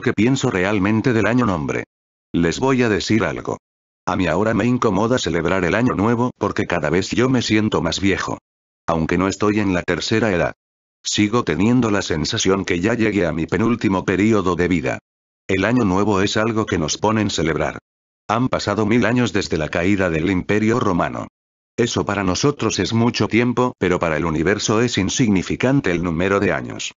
que pienso realmente del año nombre. Les voy a decir algo. A mí ahora me incomoda celebrar el año nuevo porque cada vez yo me siento más viejo. Aunque no estoy en la tercera edad. Sigo teniendo la sensación que ya llegué a mi penúltimo período de vida. El año nuevo es algo que nos ponen celebrar. Han pasado mil años desde la caída del imperio romano. Eso para nosotros es mucho tiempo, pero para el universo es insignificante el número de años.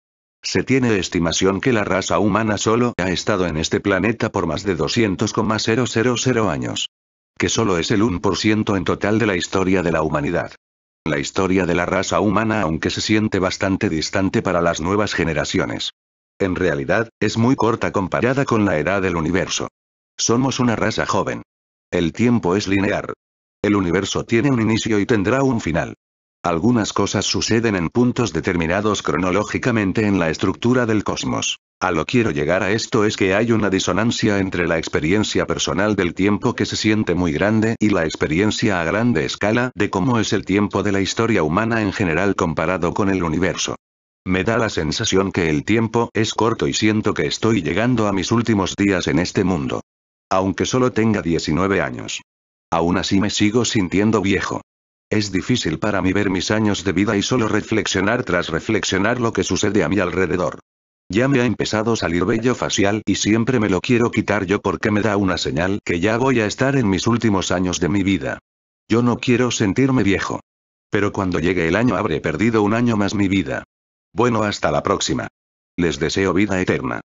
Se tiene estimación que la raza humana solo ha estado en este planeta por más de 200,000 años. Que solo es el 1% en total de la historia de la humanidad. La historia de la raza humana aunque se siente bastante distante para las nuevas generaciones. En realidad, es muy corta comparada con la edad del universo. Somos una raza joven. El tiempo es lineal. El universo tiene un inicio y tendrá un final. Algunas cosas suceden en puntos determinados cronológicamente en la estructura del cosmos. A lo quiero llegar a esto es que hay una disonancia entre la experiencia personal del tiempo que se siente muy grande y la experiencia a grande escala de cómo es el tiempo de la historia humana en general comparado con el universo. Me da la sensación que el tiempo es corto y siento que estoy llegando a mis últimos días en este mundo. Aunque solo tenga 19 años. Aún así me sigo sintiendo viejo. Es difícil para mí ver mis años de vida y solo reflexionar tras reflexionar lo que sucede a mi alrededor. Ya me ha empezado a salir bello facial y siempre me lo quiero quitar yo porque me da una señal que ya voy a estar en mis últimos años de mi vida. Yo no quiero sentirme viejo. Pero cuando llegue el año habré perdido un año más mi vida. Bueno, hasta la próxima. Les deseo vida eterna.